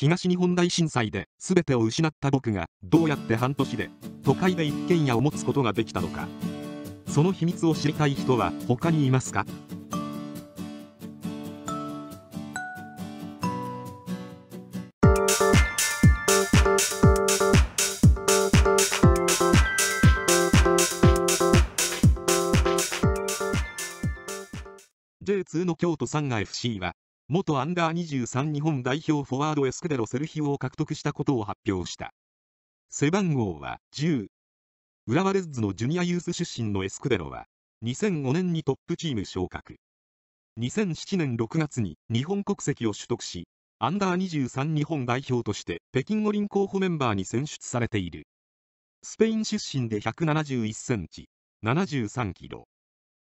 東日本大震災で全てを失った僕がどうやって半年で都会で一軒家を持つことができたのかその秘密を知りたい人は他にいますか2の京都サンガ FC は元アンダー23日本代表フォワードエスクデロ・セルヒオを獲得したことを発表した。背番号は10。浦和レッズのジュニアユース出身のエスクデロは、2005年にトップチーム昇格。2007年6月に日本国籍を取得し、アンダー23日本代表として北京五輪候補メンバーに選出されている。スペイン出身で171センチ、73キロ。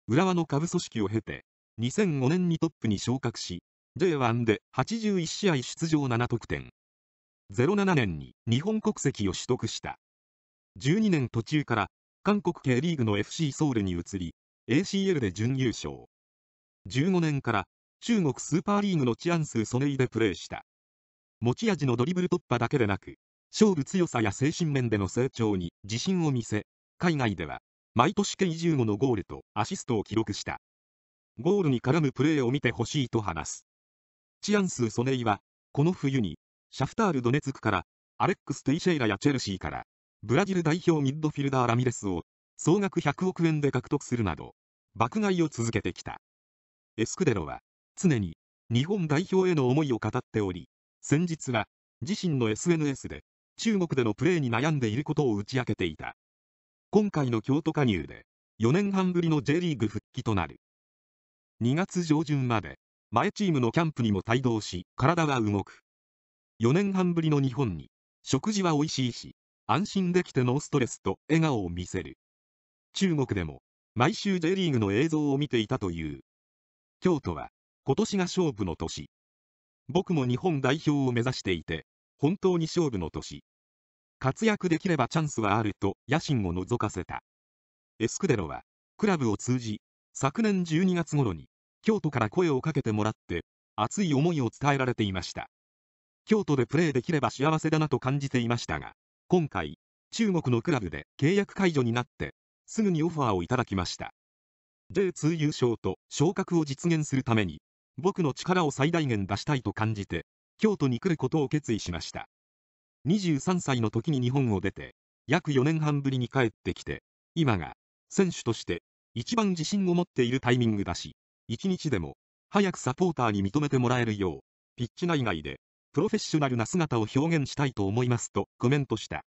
浦和の下部組織を経て、2005年にトップに昇格し、J1 で81試合出場7得点。07年に日本国籍を取得した。12年途中から韓国系リーグの FC ソウルに移り、ACL で準優勝。15年から中国スーパーリーグのチアンス・ソネイでプレーした。持ち味のドリブル突破だけでなく、勝負強さや精神面での成長に自信を見せ、海外では毎年計15のゴールとアシストを記録した。ゴールに絡むプレーを見てほしいと話す。チアンス・ソネイは、この冬に、シャフタール・ドネツクから、アレックス・テイシェイラやチェルシーから、ブラジル代表ミッドフィルダー・ラミレスを、総額100億円で獲得するなど、爆買いを続けてきた。エスクデロは、常に、日本代表への思いを語っており、先日は、自身の SNS で、中国でのプレーに悩んでいることを打ち明けていた。今回の京都加入で、4年半ぶりの J リーグ復帰となる。2月上旬まで、前チームのキャンプにも帯同し、体は動く。4年半ぶりの日本に、食事は美味しいし、安心できてノーストレスと笑顔を見せる。中国でも、毎週 J リーグの映像を見ていたという。京都は、今年が勝負の年。僕も日本代表を目指していて、本当に勝負の年。活躍できればチャンスはあると野心を覗かせた。エスクデロは、クラブを通じ、昨年12月頃に、京都から声をかけてもらって熱い思いを伝えられていました京都でプレーできれば幸せだなと感じていましたが今回中国のクラブで契約解除になってすぐにオファーをいただきました J2 優勝と昇格を実現するために僕の力を最大限出したいと感じて京都に来ることを決意しました23歳の時に日本を出て約4年半ぶりに帰ってきて今が選手として一番自信を持っているタイミングだし1日でも早くサポーターに認めてもらえるよう、ピッチ内外でプロフェッショナルな姿を表現したいと思いますとコメントした。